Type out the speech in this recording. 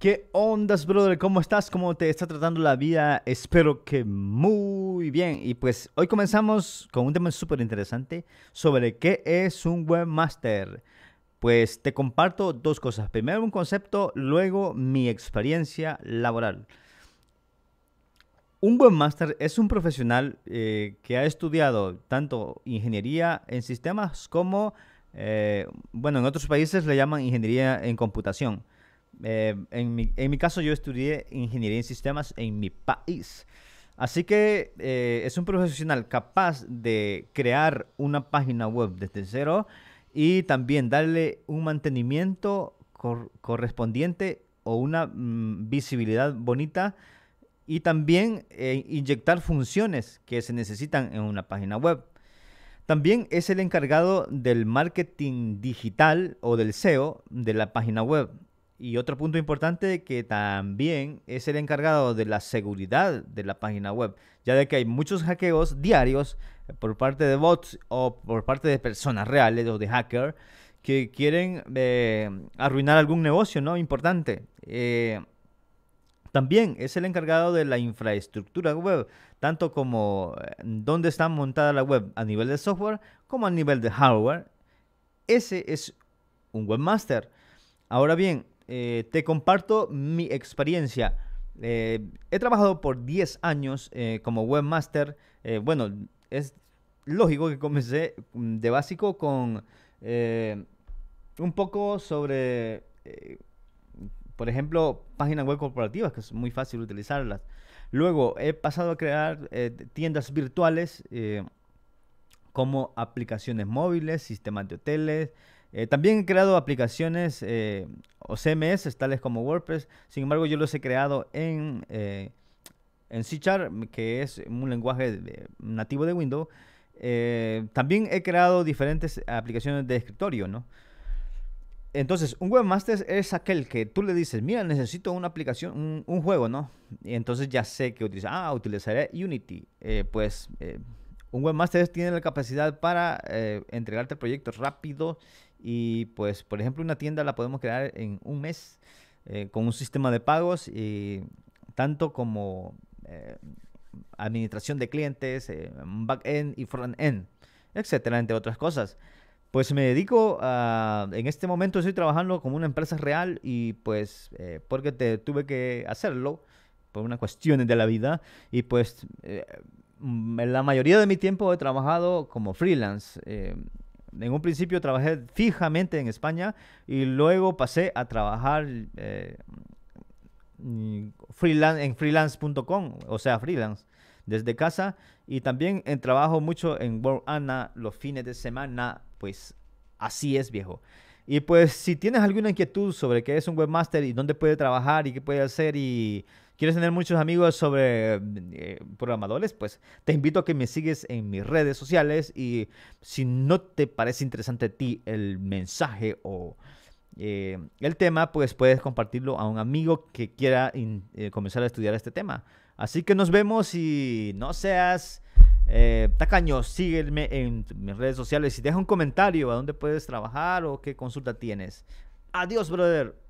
¿Qué ondas, brother? ¿Cómo estás? ¿Cómo te está tratando la vida? Espero que muy bien. Y pues hoy comenzamos con un tema súper interesante sobre qué es un webmaster. Pues te comparto dos cosas. Primero un concepto, luego mi experiencia laboral. Un webmaster es un profesional eh, que ha estudiado tanto ingeniería en sistemas como, eh, bueno, en otros países le llaman ingeniería en computación. Eh, en, mi, caso yo estudié ingeniería en sistemas en mi país. Así que eh, es un profesional capaz de crear una página web desde cero y también darle un mantenimiento correspondiente o una mm, visibilidad bonita y también eh, inyectar funciones que se necesitan en una página web. También es el encargado del marketing digital o del SEO de la página web. Y otro punto importante que también es el encargado de la seguridad de la página web, ya de que hay muchos hackeos diarios por parte de bots o por parte de personas reales o de hackers que quieren eh, arruinar algún negocio ¿no? importante. Eh, también es el encargado de la infraestructura web, tanto como eh, dónde está montada la web a nivel de software como a nivel de hardware. Ese es un webmaster. Ahora bien, eh, te comparto mi experiencia. Eh, he trabajado por 10 años eh, como webmaster. bueno, es lógico que comencé mm, de básico con un poco sobre, por ejemplo, páginas web corporativas, que es muy fácil utilizarlas. Luego he pasado a crear tiendas virtuales como aplicaciones móviles, sistemas de hoteles, eh, también he creado aplicaciones eh, o CMS, tales como WordPress. Sin embargo, yo los he creado en, eh, en C que es un lenguaje nativo de Windows. también he creado diferentes aplicaciones de escritorio, ¿no? Entonces, un webmaster es aquel que tú le dices, mira, necesito una aplicación, un, juego, ¿no? Y entonces ya sé que utiliza, ah, utilizaré Unity. pues un webmaster tiene la capacidad para entregarte proyectos rápidos y pues, por ejemplo, una tienda la podemos crear en un mes eh, con un sistema de pagos, y tanto como eh, administración de clientes, eh, back-end y front-end, etcétera, entre otras cosas. Pues me dedico a, en este momento estoy trabajando como una empresa real y pues porque te, tuve que hacerlo por unas cuestiones de la vida y pues la mayoría de mi tiempo he trabajado como freelance. Eh, en un principio trabajé fijamente en España y luego pasé a trabajar eh, mm, freelance, en freelance.com, o sea, freelance, desde casa. Y también en eh, trabajo mucho en World Anna los fines de semana, pues así es, viejo. Y pues si tienes alguna inquietud sobre qué es un webmaster y dónde puede trabajar y qué puede hacer y quieres tener muchos amigos sobre eh, programadores, pues te invito a que me sigues en mis redes sociales y si no te parece interesante a ti el mensaje o eh, el tema, pues puedes compartirlo a un amigo que quiera eh, comenzar a estudiar este tema. Así que nos vemos y no seas eh, tacaño, sígueme en mis redes sociales y deja un comentario a dónde puedes trabajar o qué consulta tienes. Adiós, brother.